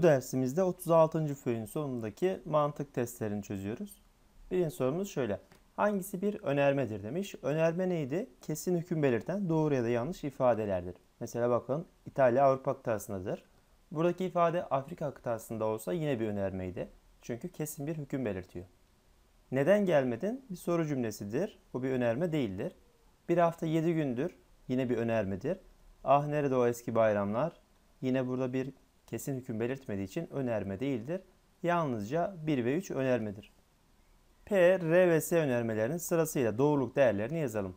Bu dersimizde 36. fönün sonundaki mantık testlerini çözüyoruz. Birinci sorumuz şöyle. Hangisi bir önermedir demiş. Önerme neydi? Kesin hüküm belirten doğru ya da yanlış ifadelerdir. Mesela bakın, İtalya Avrupa kıtasındadır. Buradaki ifade Afrika kıtasında olsa yine bir önermeydi. Çünkü kesin bir hüküm belirtiyor. Neden gelmedin? Bir soru cümlesidir. Bu bir önerme değildir. Bir hafta yedi gündür. Yine bir önermedir. Ah nerede o eski bayramlar? Yine burada bir kesin hüküm belirtmediği için önerme değildir. Yalnızca 1 ve 3 önermedir. P, R ve S önermelerinin sırasıyla doğruluk değerlerini yazalım.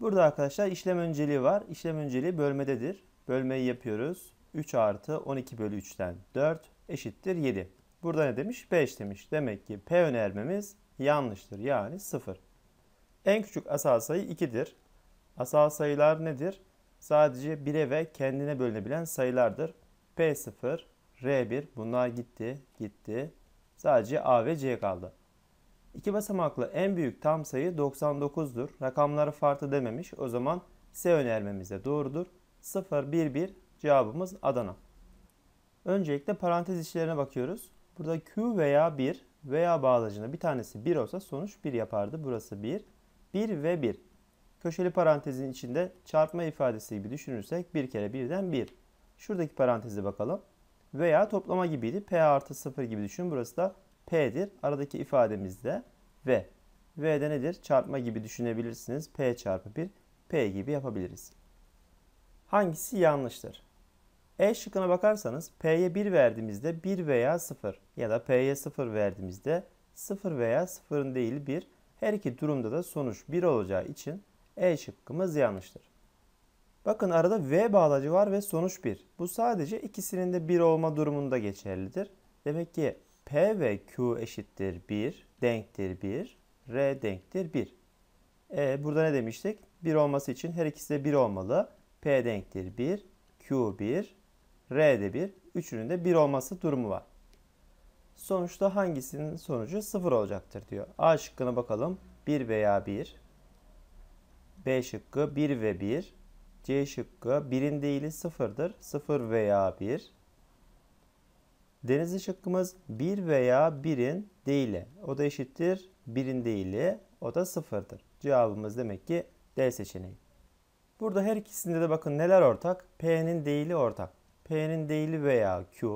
Burada arkadaşlar işlem önceliği var. İşlem önceliği bölmededir. Bölmeyi yapıyoruz. 3 artı 12 bölü 3'ten 4 eşittir 7. Burada ne demiş? 5 demiş. Demek ki P önermemiz yanlıştır. Yani 0. En küçük asal sayı 2'dir. Asal sayılar nedir? Sadece 1'e ve kendine bölünebilen sayılardır. P0, R1 bunlar gitti, gitti. Sadece A ve C kaldı. İki basamaklı en büyük tam sayı 99'dur. Rakamları farklı dememiş. O zaman S önermemiz de doğrudur. 0, 1, 1 cevabımız Adana. Öncelikle parantez işlerine bakıyoruz. Burada Q veya 1 veya bağlacında bir tanesi 1 olsa sonuç 1 yapardı. Burası 1. 1 ve 1. Köşeli parantezin içinde çarpma ifadesi gibi düşünürsek 1 kere 1'den 1. Şuradaki paranteze bakalım. Veya toplama gibiydi. P artı 0 gibi düşünün. Burası da P'dir. Aradaki ifademiz de V. v'de nedir? Çarpma gibi düşünebilirsiniz. P çarpı 1. P gibi yapabiliriz. Hangisi yanlıştır? E şıkkına bakarsanız P'ye 1 verdiğimizde 1 veya 0 ya da P'ye 0 verdiğimizde 0 veya 0'ın değil 1 her iki durumda da sonuç 1 olacağı için E şıkkımız yanlıştır. Bakın arada V bağlacı var ve sonuç 1. Bu sadece ikisinin de 1 olma durumunda geçerlidir. Demek ki P ve Q eşittir 1, denktir 1, R denktir 1. E, burada ne demiştik? 1 olması için her ikisi de 1 olmalı. P denktir 1, Q 1, R de 1. Üçünün de 1 olması durumu var. Sonuçta hangisinin sonucu 0 olacaktır diyor. A şıkkına bakalım. 1 veya 1. B şıkkı 1 ve 1. C şıkkı birin değili sıfırdır. Sıfır veya bir. Denizli şıkkımız bir veya birin değili. O da eşittir birin değili. O da sıfırdır. Cevabımız demek ki D seçeneği. Burada her ikisinde de bakın neler ortak? P'nin değili ortak. P'nin değili veya Q.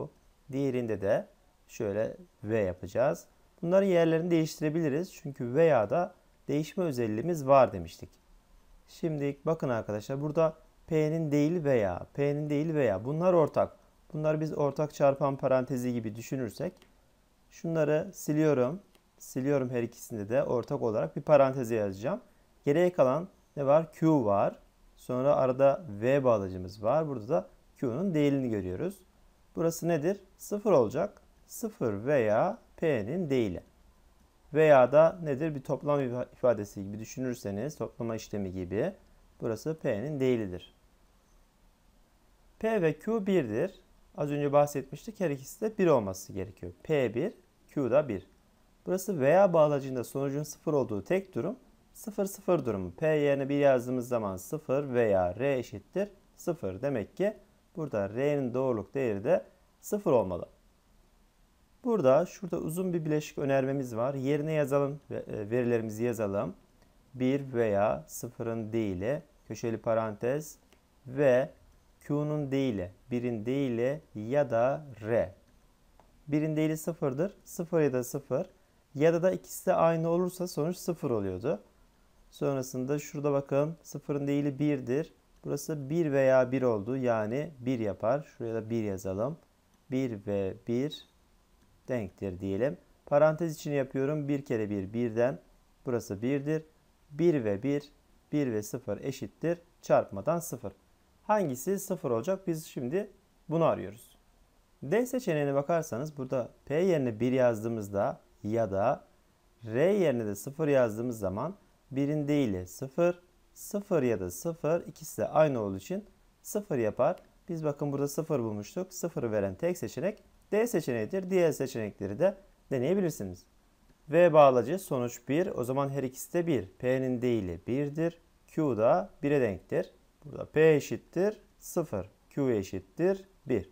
Diğerinde de şöyle V yapacağız. Bunların yerlerini değiştirebiliriz. Çünkü veya da değişme özelliğimiz var demiştik. Şimdi bakın arkadaşlar burada P'nin değil veya P'nin değil veya bunlar ortak. Bunlar biz ortak çarpan parantezi gibi düşünürsek şunları siliyorum. Siliyorum her ikisinde de ortak olarak bir paranteze yazacağım. Geriye kalan ne var? Q var. Sonra arada V bağlacımız var. Burada da Q'nun değilini görüyoruz. Burası nedir? 0 olacak. 0 veya P'nin değili veya da nedir bir toplam ifadesi gibi düşünürseniz toplama işlemi gibi burası P'nin değilidir. P ve Q 1'dir. Az önce bahsetmiştik her ikisi de 1 olması gerekiyor. P 1, Q da 1. Burası veya bağlacında sonucun 0 olduğu tek durum 0 0 durumu. P yerine 1 yazdığımız zaman 0 veya R eşittir 0. Demek ki burada R'nin doğruluk değeri de 0 olmalı. Burada şurada uzun bir bileşik önermemiz var. Yerine yazalım. E, verilerimizi yazalım. 1 veya 0'ın değili köşeli parantez ve Q'nun değili 1'in değili ya da R. 1'in değili 0'dır. 0 ya da 0 ya da da ikisi de aynı olursa sonuç 0 oluyordu. Sonrasında şurada bakın 0'ın değili 1'dir. Burası 1 veya 1 oldu. Yani 1 yapar. Şuraya da 1 yazalım. 1 ve 1 denktir diyelim. Parantez içini yapıyorum. 1 kere 1 birden. Burası 1'dir. 1 ve 1, 1 ve 0 eşittir. Çarpmadan 0. Hangisi 0 olacak? Biz şimdi bunu arıyoruz. D seçeneğine bakarsanız burada P yerine 1 yazdığımızda ya da R yerine de 0 yazdığımız zaman birin değili 0, 0 ya da 0 ikisi de aynı olduğu için 0 yapar. Biz bakın burada 0 bulmuştuk. 0 veren tek seçenek D seçeneğidir. Diğer seçenekleri de deneyebilirsiniz. V bağlacı sonuç 1. O zaman her ikisi de 1. P'nin değili 1'dir. Q da 1'e denktir. Burada P eşittir 0. Q eşittir 1.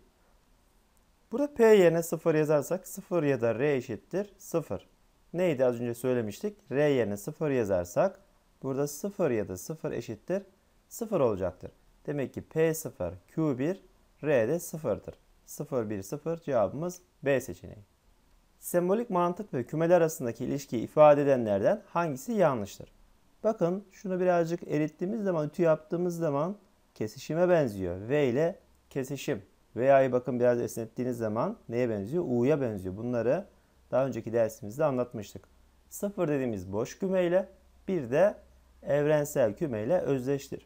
Burada P yerine 0 yazarsak 0 ya da R eşittir 0. Neydi az önce söylemiştik? R yerine 0 yazarsak burada 0 ya da 0 eşittir 0 olacaktır. Demek ki P 0, Q 1, R de 0'dır. 0 1 0 cevabımız B seçeneği. Sembolik mantık ve kümeler arasındaki ilişkiyi ifade edenlerden hangisi yanlıştır? Bakın şunu birazcık erittiğimiz zaman, ütü yaptığımız zaman kesişime benziyor. V ile kesişim. V'yi bakın biraz esnettiğiniz zaman neye benziyor? U'ya benziyor. Bunları daha önceki dersimizde anlatmıştık. 0 dediğimiz boş küme ile bir de evrensel küme ile özdeştir.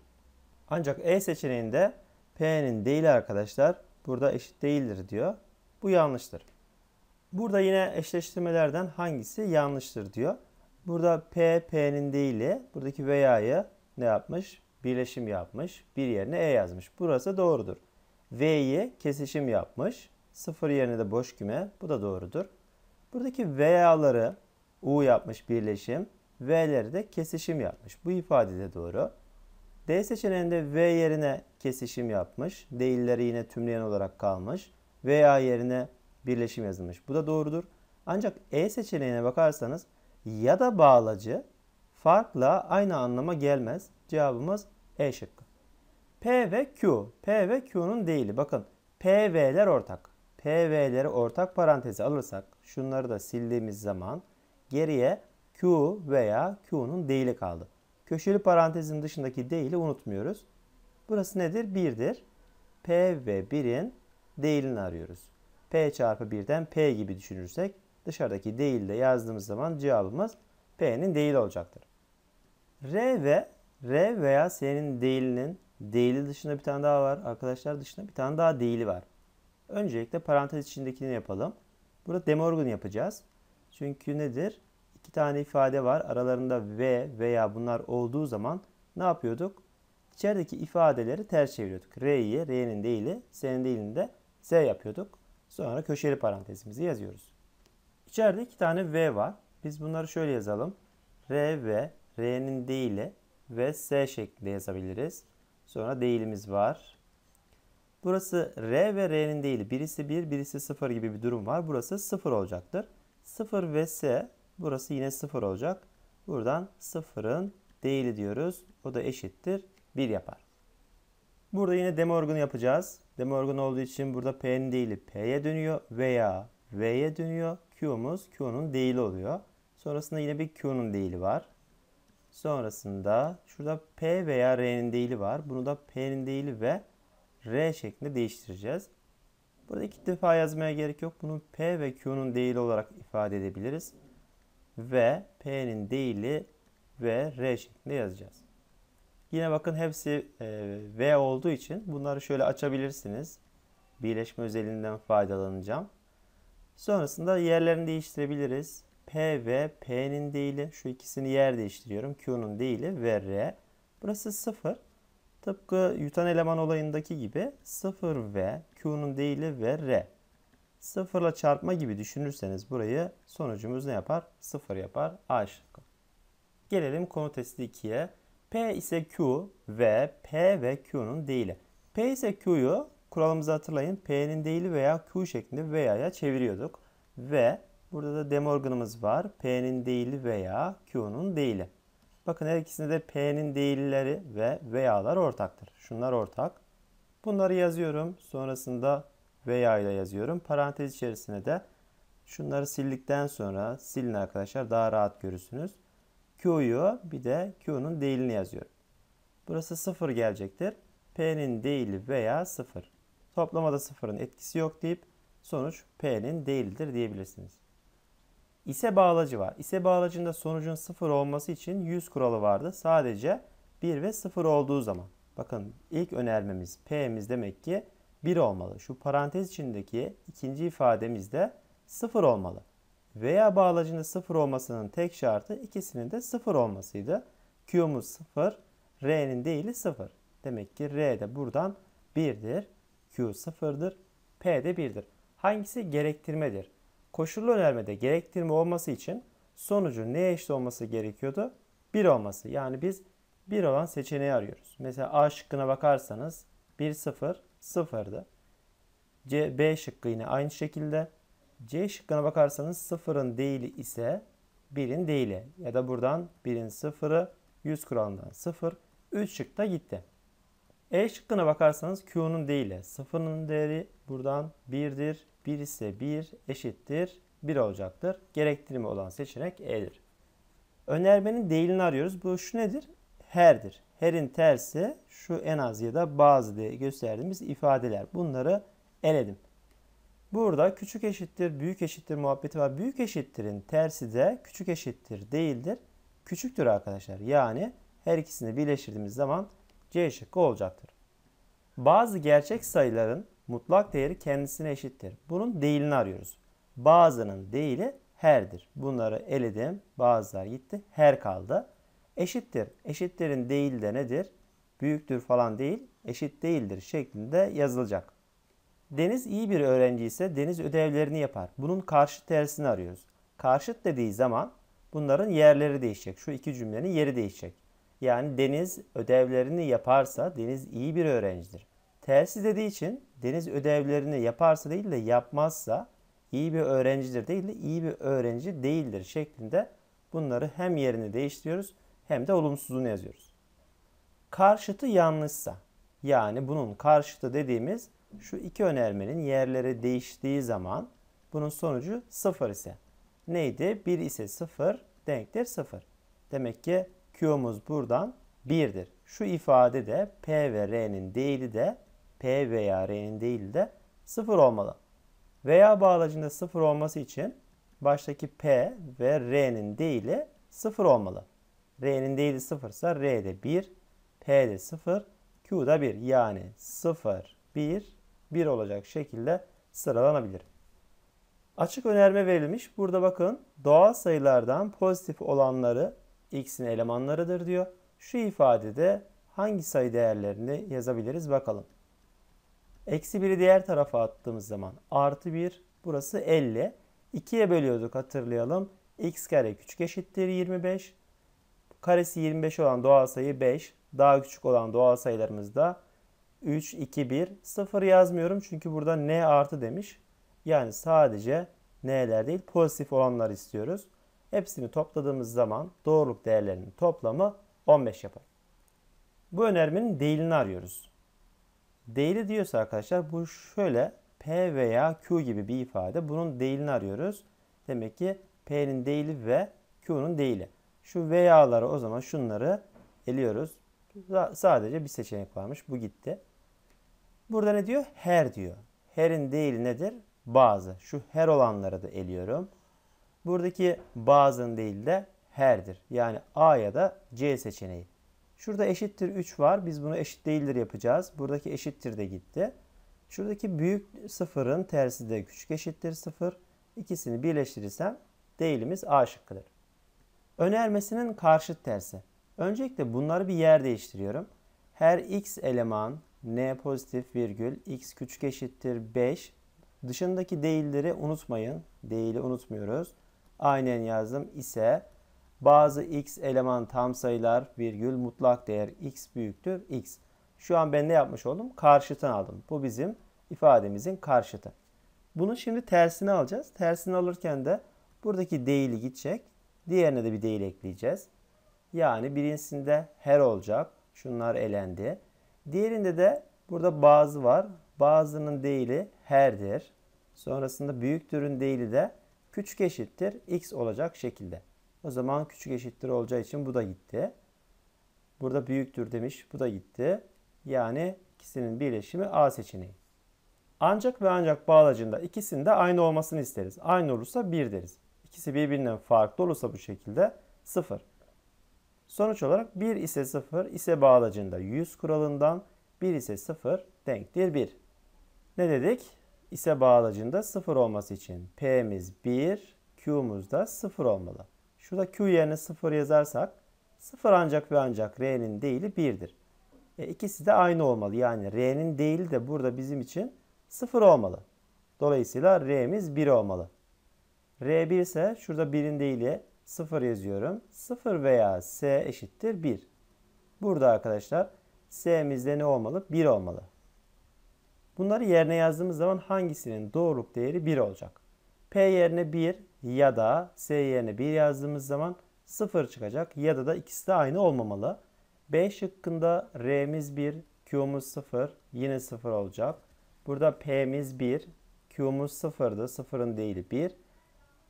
Ancak E seçeneğinde P'nin değil arkadaşlar burada eşit değildir diyor. Bu yanlıştır. Burada yine eşleştirmelerden hangisi yanlıştır diyor. Burada P, P'nin değili. Buradaki veya'yı ne yapmış? Birleşim yapmış. Bir yerine E yazmış. Burası doğrudur. V'yi kesişim yapmış. Sıfır yerine de boş küme. Bu da doğrudur. Buradaki veya'ları U yapmış birleşim. V'leri de kesişim yapmış. Bu ifade de doğru. D seçeneğinde V yerine kesişim yapmış. Değilleri yine tümleyen olarak kalmış. Veya yerine birleşim yazılmış. Bu da doğrudur. Ancak E seçeneğine bakarsanız ya da bağlacı farkla aynı anlama gelmez. Cevabımız E şıkkı. P ve Q. P ve Q'nun değili. Bakın P PV'ler ortak. P PV'leri ortak parantezi alırsak şunları da sildiğimiz zaman geriye Q veya Q'nun değili kaldı. Köşeli parantezin dışındaki değili unutmuyoruz. Burası nedir? 1'dir. P ve 1'in değilini arıyoruz. P çarpı 1'den P gibi düşünürsek dışarıdaki değil de yazdığımız zaman cevabımız P'nin değil olacaktır. R ve R veya S'nin değilinin değili dışında bir tane daha var. Arkadaşlar dışında bir tane daha değili var. Öncelikle parantez içindekini yapalım. Burada Demorgan yapacağız. Çünkü nedir? iki tane ifade var. Aralarında ve veya bunlar olduğu zaman ne yapıyorduk? İçerideki ifadeleri ters çeviriyorduk. R'yi R'nin değili, S'nin değilini de Z yapıyorduk. Sonra köşeli parantezimizi yazıyoruz. İçeride iki tane V var. Biz bunları şöyle yazalım. R ve R'nin değili ve S şeklinde yazabiliriz. Sonra değilimiz var. Burası R ve R'nin değili. Birisi 1, birisi 0 gibi bir durum var. Burası 0 olacaktır. 0 ve S Burası yine 0 olacak. Buradan 0'ın değili diyoruz. O da eşittir 1 yapar. Burada yine de yapacağız. De olduğu için burada P'nin değili P'ye dönüyor veya V'ye dönüyor. Q'muz Q'nun değili oluyor. Sonrasında yine bir Q'nun değili var. Sonrasında şurada P veya R'nin değili var. Bunu da P'nin değili ve R şeklinde değiştireceğiz. Burada iki defa yazmaya gerek yok. Bunu P ve Q'nun değili olarak ifade edebiliriz ve P'nin değili ve R şeklinde yazacağız. Yine bakın hepsi e, V olduğu için bunları şöyle açabilirsiniz. Birleşme özelinden faydalanacağım. Sonrasında yerlerini değiştirebiliriz. P ve P'nin değili. Şu ikisini yer değiştiriyorum. Q'nun değili ve R. Burası 0. Tıpkı yutan eleman olayındaki gibi 0 ve Q'nun değili ve R. Sıfırla çarpma gibi düşünürseniz burayı sonucumuz ne yapar? Sıfır yapar. A şıkkı. Gelelim konu testi 2'ye. P ise Q ve P ve Q'nun değili. P ise Q'yu kuralımızı hatırlayın. P'nin değili veya Q şeklinde veya'ya çeviriyorduk. Ve burada da De Morgan'ımız var. P'nin değili veya Q'nun değili. Bakın her ikisinde de P'nin değilleri ve veya'lar ortaktır. Şunlar ortak. Bunları yazıyorum. Sonrasında veya ile yazıyorum. Parantez içerisine de şunları sildikten sonra silin arkadaşlar daha rahat görürsünüz. Q'yu bir de Q'nun değilini yazıyorum. Burası 0 gelecektir. P'nin değili veya 0. Toplamada 0'ın etkisi yok deyip sonuç P'nin değildir diyebilirsiniz. İse bağlacı var. İse bağlacında sonucun 0 olması için 100 kuralı vardı. Sadece 1 ve 0 olduğu zaman. Bakın ilk önermemiz P'miz demek ki 1 olmalı. Şu parantez içindeki ikinci ifademiz de 0 olmalı. Veya bağlacının 0 olmasının tek şartı ikisinin de 0 olmasıydı. Q'muz 0, R'nin değili 0. Demek ki R de buradan 1'dir, Q 0'dır, P de 1'dir. Hangisi gerektirmedir? Koşullu önermede gerektirme olması için sonucun neye eşit olması gerekiyordu? 1 olması. Yani biz 1 olan seçeneği arıyoruz. Mesela A şıkkına bakarsanız 1 0 sıfırdı. C, B şıkkı yine aynı şekilde. C şıkkına bakarsanız sıfırın değili ise birin değili. Ya da buradan birin sıfırı 100 kuralından sıfır. 3 şıkta gitti. E şıkkına bakarsanız Q'nun değili. Sıfırın değeri buradan 1'dir. 1 ise 1 eşittir 1 olacaktır. Gerektirme olan seçenek E'dir. Önermenin değilini arıyoruz. Bu şu nedir? Her'dir her'in tersi şu en az ya da bazı diye gösterdiğimiz ifadeler. Bunları eledim. Burada küçük eşittir, büyük eşittir muhabbeti var. Büyük eşittirin tersi de küçük eşittir değildir. Küçüktür arkadaşlar. Yani her ikisini birleştirdiğimiz zaman C şıkkı olacaktır. Bazı gerçek sayıların mutlak değeri kendisine eşittir. Bunun değilini arıyoruz. Bazının değili her'dir. Bunları eledim. Bazılar gitti. Her kaldı eşittir. Eşitlerin değil de nedir? Büyüktür falan değil, eşit değildir şeklinde yazılacak. Deniz iyi bir öğrenci ise Deniz ödevlerini yapar. Bunun karşı tersini arıyoruz. Karşıt dediği zaman bunların yerleri değişecek. Şu iki cümlenin yeri değişecek. Yani Deniz ödevlerini yaparsa Deniz iyi bir öğrencidir. Tersi dediği için Deniz ödevlerini yaparsa değil de yapmazsa iyi bir öğrencidir değil de iyi bir öğrenci değildir şeklinde bunları hem yerini değiştiriyoruz hem de olumsuzunu yazıyoruz. Karşıtı yanlışsa yani bunun karşıtı dediğimiz şu iki önermenin yerleri değiştiği zaman bunun sonucu 0 ise neydi? 1 ise 0 denktir 0. Demek ki Q'muz buradan 1'dir. Şu ifade de P ve R'nin değili de P veya R'nin değili de 0 olmalı. Veya bağlacında 0 olması için baştaki P ve R'nin değili 0 olmalı. R'nin değeri 0 ise R'de 1, P'de 0, Q'da 1. Yani 0, 1, 1 olacak şekilde sıralanabilir. Açık önerme verilmiş. Burada bakın doğal sayılardan pozitif olanları x'in elemanlarıdır diyor. Şu ifadede hangi sayı değerlerini yazabiliriz bakalım. Eksi 1'i diğer tarafa attığımız zaman artı 1 burası 50. 2'ye bölüyorduk hatırlayalım. x kare küçük eşittir 25. Karesi 25 olan doğal sayı 5. Daha küçük olan doğal sayılarımızda 3, 2, 1, 0 yazmıyorum. Çünkü burada n artı demiş. Yani sadece n'ler değil pozitif olanlar istiyoruz. Hepsini topladığımız zaman doğruluk değerlerinin toplamı 15 yapar. Bu önermenin değilini arıyoruz. Değili diyorsa arkadaşlar bu şöyle P veya Q gibi bir ifade. Bunun değilini arıyoruz. Demek ki P'nin değili ve Q'nun değili. Şu veyaları o zaman şunları eliyoruz. Sadece bir seçenek varmış. Bu gitti. Burada ne diyor? Her diyor. Her'in değil nedir? Bazı. Şu her olanları da eliyorum. Buradaki bazın değil de her'dir. Yani A ya da C seçeneği. Şurada eşittir 3 var. Biz bunu eşit değildir yapacağız. Buradaki eşittir de gitti. Şuradaki büyük sıfırın tersi de küçük eşittir 0. İkisini birleştirirsem değilimiz A şıkkıdır. Önermesinin karşıt tersi. Öncelikle bunları bir yer değiştiriyorum. Her x eleman n pozitif virgül x küçük eşittir 5 dışındaki değilleri unutmayın. Değili unutmuyoruz. Aynen yazdım ise bazı x eleman tam sayılar virgül mutlak değer x büyüktür x. Şu an ben ne yapmış oldum? Karşıtını aldım. Bu bizim ifademizin karşıtı. Bunu şimdi tersini alacağız. Tersini alırken de buradaki değili gidecek. Diğerine de bir değil ekleyeceğiz. Yani birincisinde her olacak. Şunlar elendi. Diğerinde de burada bazı var. Bazının değili herdir. Sonrasında büyüktürün değili de küçük eşittir x olacak şekilde. O zaman küçük eşittir olacağı için bu da gitti. Burada büyüktür demiş bu da gitti. Yani ikisinin birleşimi A seçeneği. Ancak ve ancak bağlacında ikisinin de aynı olmasını isteriz. Aynı olursa 1 deriz. İkisi birbirinden farklı olursa bu şekilde 0. Sonuç olarak 1 ise 0 ise bağlacında 100 kuralından 1 ise 0 denktir 1. Ne dedik? İse bağlacında 0 olması için P'miz 1, Q'muz da 0 olmalı. Şurada Q yerine 0 yazarsak 0 ancak ve ancak R'nin değili 1'dir. E, ikisi de aynı olmalı. Yani R'nin değili de burada bizim için 0 olmalı. Dolayısıyla R'miz 1 olmalı. R1 ise şurada birin değil de 0 yazıyorum. 0 veya S eşittir 1. Burada arkadaşlar S'mizde ne olmalı? 1 olmalı. Bunları yerine yazdığımız zaman hangisinin doğruluk değeri 1 olacak? P yerine 1 ya da S yerine 1 yazdığımız zaman 0 çıkacak ya da da ikisi de aynı olmamalı. B şıkkında R'miz 1, Q'muz 0 yine 0 olacak. Burada P'miz 1, Q'muz 0'dı. 0'ın değili 1.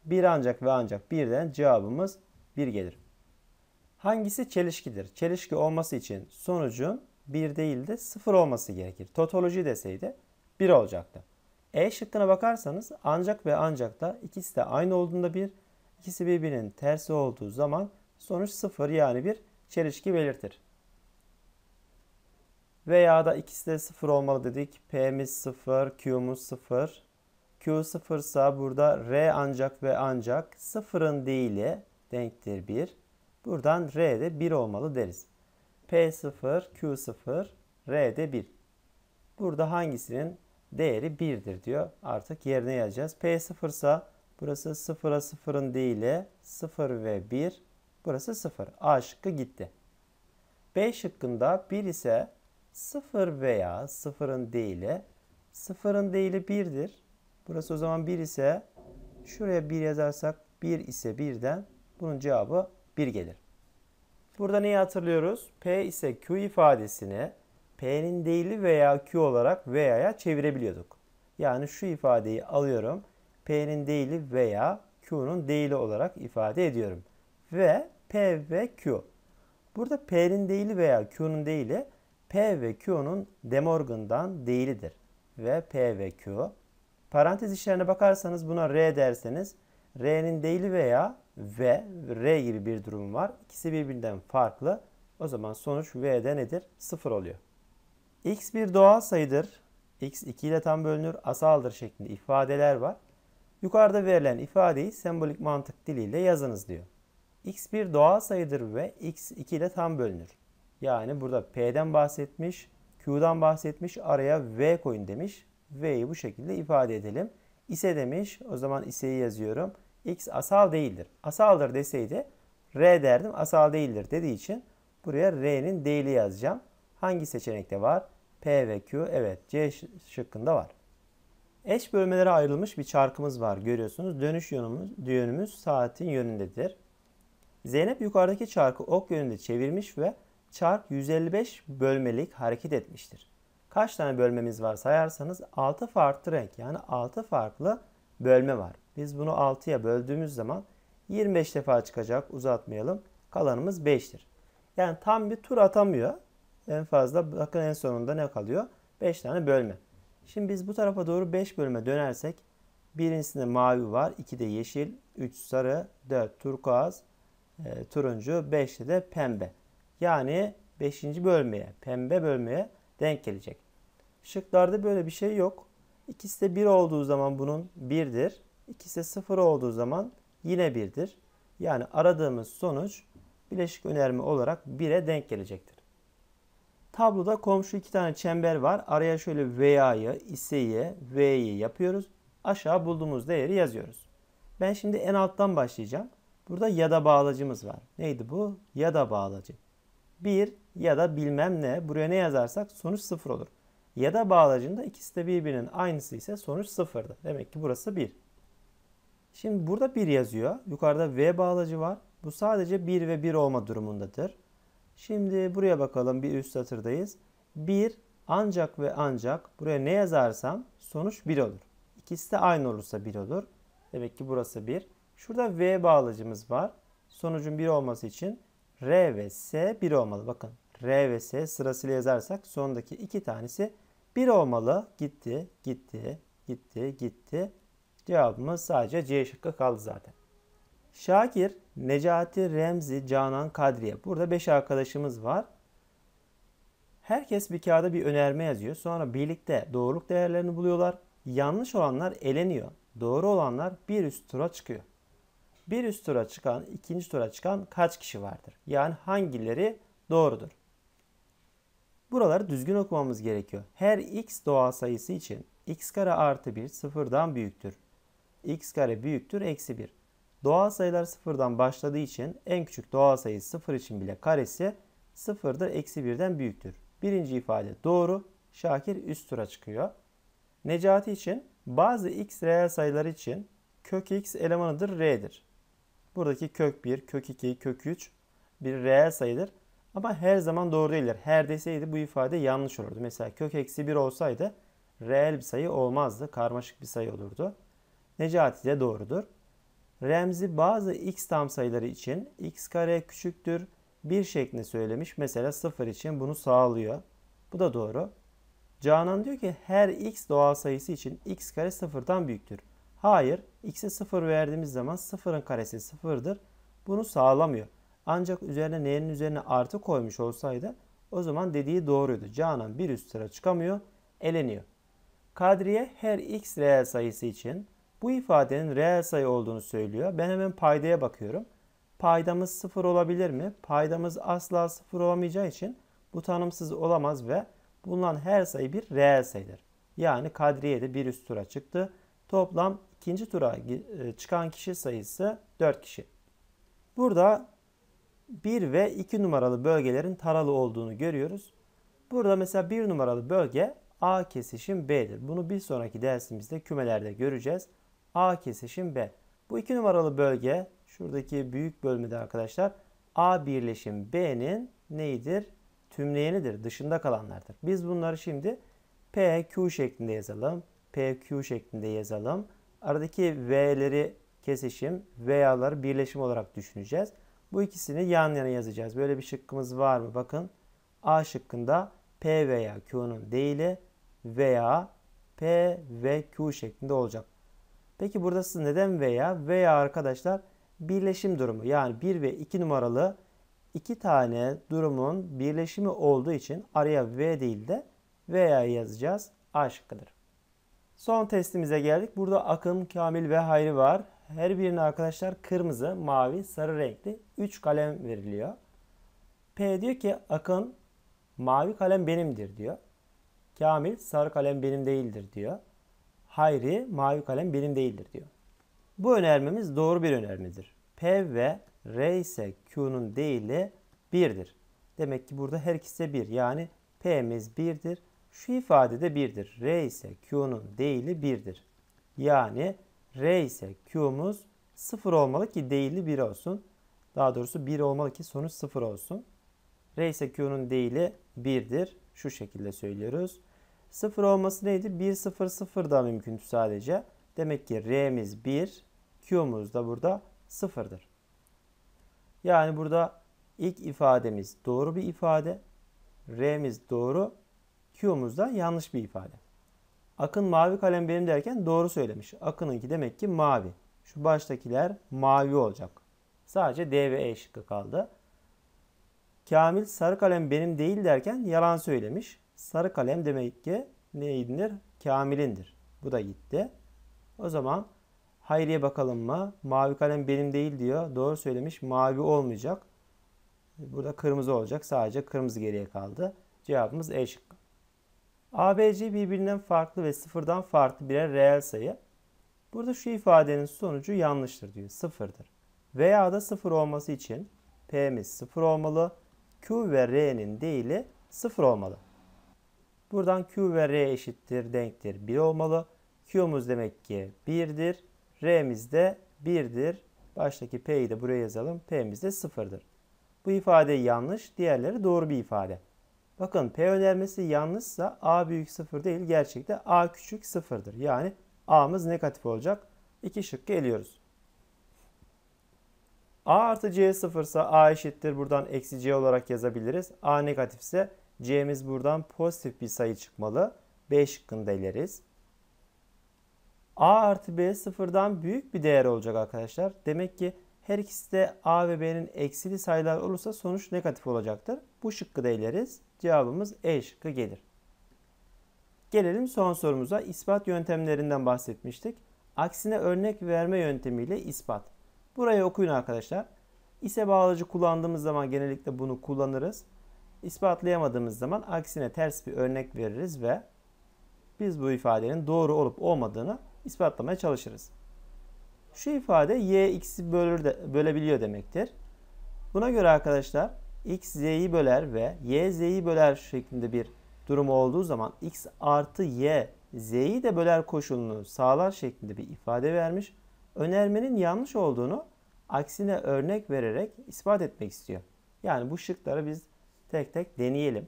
Bir ancak ve ancak birden cevabımız bir gelir. Hangisi çelişkidir? Çelişki olması için sonucun bir değil de sıfır olması gerekir. Totoloji deseydi bir olacaktı. E şıkkına bakarsanız ancak ve ancak da ikisi de aynı olduğunda bir ikisi birbirinin tersi olduğu zaman sonuç sıfır yani bir çelişki belirtir. Veya da ikisi de sıfır olmalı dedik. P'miz 0, Q'muz sıfır? Q sıfırsa burada R ancak ve ancak sıfırın değili denktir 1. Buradan R de 1 olmalı deriz. P0, Q0, R de 1. Burada hangisinin değeri 1'dir diyor. Artık yerine yazacağız. P0 ise burası 0'a 0'ın değili 0 ve 1. Burası 0. A şıkkı gitti. B şıkkında 1 ise 0 veya 0'ın değili 0'ın değili 1'dir. Burası o zaman 1 ise şuraya 1 yazarsak 1 ise 1'den bunun cevabı 1 gelir. Burada neyi hatırlıyoruz? P ise Q ifadesini P'nin değili veya Q olarak veya'ya çevirebiliyorduk. Yani şu ifadeyi alıyorum. P'nin değili veya Q'nun değili olarak ifade ediyorum. Ve P ve Q. Burada P'nin değili veya Q'nun değili P ve Q'nun De Morgan'dan değilidir. Ve P ve Q Parantez işlerine bakarsanız buna R derseniz R'nin değil veya V, R gibi bir durum var. İkisi birbirinden farklı. O zaman sonuç V'de nedir? Sıfır oluyor. X bir doğal sayıdır. X 2 ile tam bölünür, asaldır şeklinde ifadeler var. Yukarıda verilen ifadeyi sembolik mantık diliyle yazınız diyor. X bir doğal sayıdır ve X 2 ile tam bölünür. Yani burada P'den bahsetmiş, Q'dan bahsetmiş, araya V koyun demiş. V'yi bu şekilde ifade edelim. İse demiş. O zaman iseyi yazıyorum. X asal değildir. Asaldır deseydi R derdim asal değildir dediği için buraya R'nin değili yazacağım. Hangi seçenekte var? P ve Q. Evet C şıkkında var. Eş bölmelere ayrılmış bir çarkımız var görüyorsunuz. Dönüş yönümüz, yönümüz saatin yönündedir. Zeynep yukarıdaki çarkı ok yönünde çevirmiş ve çark 155 bölmelik hareket etmiştir kaç tane bölmemiz var sayarsanız 6 farklı renk yani 6 farklı bölme var. Biz bunu 6'ya böldüğümüz zaman 25 defa çıkacak uzatmayalım. Kalanımız 5'tir. Yani tam bir tur atamıyor. En fazla bakın en sonunda ne kalıyor? 5 tane bölme. Şimdi biz bu tarafa doğru 5 bölme dönersek birincisinde mavi var, 2 de yeşil, 3 sarı, 4 turkuaz, e, turuncu, 5 de pembe. Yani 5. bölmeye, pembe bölmeye denk gelecek. Şıklarda böyle bir şey yok. İkisi de 1 olduğu zaman bunun 1'dir. İkisi de 0 olduğu zaman yine 1'dir. Yani aradığımız sonuç bileşik önerme olarak 1'e denk gelecektir. Tabloda komşu iki tane çember var. Araya şöyle ve'yi, ise'yi, v'yi yapıyoruz. Aşağı bulduğumuz değeri yazıyoruz. Ben şimdi en alttan başlayacağım. Burada ya da bağlacımız var. Neydi bu? Ya da bağlacı. 1 ya da bilmem ne. Buraya ne yazarsak sonuç 0 olur ya da bağlacında ikisi de birbirinin aynısı ise sonuç sıfırdı. Demek ki burası 1. Şimdi burada 1 yazıyor. Yukarıda V bağlacı var. Bu sadece 1 ve 1 olma durumundadır. Şimdi buraya bakalım bir üst satırdayız. 1 ancak ve ancak buraya ne yazarsam sonuç 1 olur. İkisi de aynı olursa 1 olur. Demek ki burası 1. Şurada V bağlacımız var. Sonucun 1 olması için R ve S 1 olmalı. Bakın R ve S sırasıyla yazarsak sondaki iki tanesi 1. 1 olmalı. Gitti, gitti, gitti, gitti. Cevabımız sadece C şıkkı kaldı zaten. Şakir, Necati, Remzi, Canan, Kadriye. Burada 5 arkadaşımız var. Herkes bir kağıda bir önerme yazıyor. Sonra birlikte doğruluk değerlerini buluyorlar. Yanlış olanlar eleniyor. Doğru olanlar bir üst tura çıkıyor. Bir üst tura çıkan, ikinci tura çıkan kaç kişi vardır? Yani hangileri doğrudur? Buraları düzgün okumamız gerekiyor. Her x doğal sayısı için x kare artı 1 sıfırdan büyüktür. x kare büyüktür eksi 1. Doğal sayılar sıfırdan başladığı için en küçük doğal sayı sıfır için bile karesi sıfırdır eksi 1'den büyüktür. Birinci ifade doğru. Şakir üst tura çıkıyor. Necati için bazı x reel sayılar için kök x elemanıdır r'dir. Buradaki kök 1, kök 2, kök 3 bir reel sayıdır. Ama her zaman doğru değiller. Her deseydi bu ifade yanlış olurdu. Mesela kök eksi 1 olsaydı reel bir sayı olmazdı. Karmaşık bir sayı olurdu. Necati de doğrudur. Remzi bazı x tam sayıları için x kare küçüktür 1 şeklinde söylemiş. Mesela 0 için bunu sağlıyor. Bu da doğru. Canan diyor ki her x doğal sayısı için x kare sıfırdan büyüktür. Hayır, x'e sıfır verdiğimiz zaman sıfırın karesi sıfırdır. Bunu sağlamıyor. Ancak üzerine N'nin üzerine artı koymuş olsaydı o zaman dediği doğruydu. Canan bir üst sıra çıkamıyor, eleniyor. Kadriye her x reel sayısı için bu ifadenin reel sayı olduğunu söylüyor. Ben hemen paydaya bakıyorum. Paydamız sıfır olabilir mi? Paydamız asla sıfır olamayacağı için bu tanımsız olamaz ve bulunan her sayı bir reel sayıdır. Yani kadriye de bir üst tura çıktı. Toplam ikinci tura e, çıkan kişi sayısı 4 kişi. Burada 1 ve 2 numaralı bölgelerin taralı olduğunu görüyoruz. Burada mesela 1 numaralı bölge A kesişim B'dir. Bunu bir sonraki dersimizde kümelerde göreceğiz. A kesişim B. Bu 2 numaralı bölge şuradaki büyük bölmede arkadaşlar A birleşim B'nin neyidir? Tümleyenidir. Dışında kalanlardır. Biz bunları şimdi PQ şeklinde yazalım. PQ şeklinde yazalım. Aradaki V'leri kesişim, V'ları birleşim olarak düşüneceğiz. Bu ikisini yan yana yazacağız. Böyle bir şıkkımız var mı? Bakın A şıkkında P veya Q'nun değili veya P ve Q şeklinde olacak. Peki burada siz neden veya? Veya arkadaşlar birleşim durumu. Yani 1 ve 2 numaralı iki tane durumun birleşimi olduğu için araya V değil de veya yazacağız. A şıkkıdır. Son testimize geldik. Burada akım, Kamil ve Hayri var. Her birine arkadaşlar kırmızı, mavi, sarı renkli 3 kalem veriliyor. P diyor ki Akın mavi kalem benimdir diyor. Kamil sarı kalem benim değildir diyor. Hayri mavi kalem benim değildir diyor. Bu önermemiz doğru bir önermedir. P ve R ise Q'nun değili birdir. Demek ki burada her ikisi de 1. Yani P'miz birdir. Şu ifade de birdir. R ise Q'nun değili birdir. Yani R ise Q'muz 0 olmalı ki değili 1 olsun. Daha doğrusu 1 olmalı ki sonuç 0 olsun. R ise Q'nun değili 1'dir. Şu şekilde söylüyoruz. 0 olması neydi? 1 0 0 da mümkündü sadece. Demek ki R'miz 1, Q'muz da burada 0'dır. Yani burada ilk ifademiz doğru bir ifade. R'miz doğru, Q'muz da yanlış bir ifade. Akın mavi kalem benim derken doğru söylemiş. Akın'ınki demek ki mavi. Şu baştakiler mavi olacak. Sadece D ve E şıkkı kaldı. Kamil sarı kalem benim değil derken yalan söylemiş. Sarı kalem demek ki neyindir? Kamil'indir. Bu da gitti. O zaman Hayri'ye bakalım mı? Mavi kalem benim değil diyor. Doğru söylemiş. Mavi olmayacak. Burada kırmızı olacak. Sadece kırmızı geriye kaldı. Cevabımız E şıkkı. ABC birbirinden farklı ve sıfırdan farklı birer reel sayı. Burada şu ifadenin sonucu yanlıştır diyor. Sıfırdır. Veya da sıfır olması için P'miz sıfır olmalı. Q ve R'nin değili sıfır olmalı. Buradan Q ve R eşittir, denktir 1 olmalı. Q'muz demek ki 1'dir. R'miz de 1'dir. Baştaki P'yi de buraya yazalım. P'miz de 0'dır. Bu ifade yanlış. Diğerleri doğru bir ifade. Bakın P önermesi yanlışsa A büyük 0 değil gerçekte A küçük 0'dır. Yani A'mız negatif olacak. 2 şık geliyoruz. A artı C sıfırsa A eşittir. Buradan eksi C olarak yazabiliriz. A negatifse C'miz buradan pozitif bir sayı çıkmalı. B şıkkında ileriz. A artı B sıfırdan büyük bir değer olacak arkadaşlar. Demek ki her ikisi de A ve B'nin eksili sayılar olursa sonuç negatif olacaktır. Bu şıkkı da ileriz. Cevabımız E şıkkı gelir. Gelelim son sorumuza. İspat yöntemlerinden bahsetmiştik. Aksine örnek verme yöntemiyle ispat. Burayı okuyun arkadaşlar. İse bağlacı kullandığımız zaman genellikle bunu kullanırız. İspatlayamadığımız zaman aksine ters bir örnek veririz ve biz bu ifadenin doğru olup olmadığını ispatlamaya çalışırız. Şu ifade y x'i bölür de, bölebiliyor demektir. Buna göre arkadaşlar x z'yi böler ve y z'yi böler şeklinde bir durumu olduğu zaman x artı y z'yi de böler koşulunu sağlar şeklinde bir ifade vermiş. Önermenin yanlış olduğunu aksine örnek vererek ispat etmek istiyor. Yani bu şıkları biz tek tek deneyelim.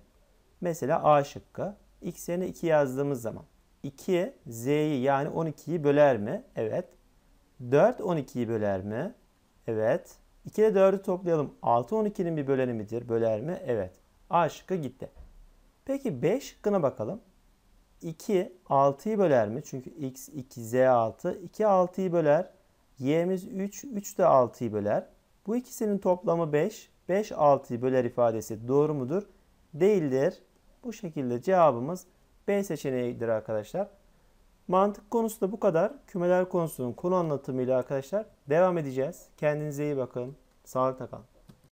Mesela A şıkkı. X yerine 2 yazdığımız zaman 2 Z'yi yani 12'yi böler mi? Evet. 4 12'yi böler mi? Evet. 2 ile 4'ü toplayalım. 6 12'nin bir böleni midir? Böler mi? Evet. A şıkkı gitti. Peki B şıkkına bakalım. 2 6'yı böler mi? Çünkü x 2 z 6. 2 6'yı böler. Y'miz 3. 3 de 6'yı böler. Bu ikisinin toplamı 5. 5 6'yı böler ifadesi doğru mudur? Değildir. Bu şekilde cevabımız B seçeneğidir arkadaşlar. Mantık konusu da bu kadar. Kümeler konusunun konu anlatımıyla arkadaşlar devam edeceğiz. Kendinize iyi bakın. Sağlıkla kalın.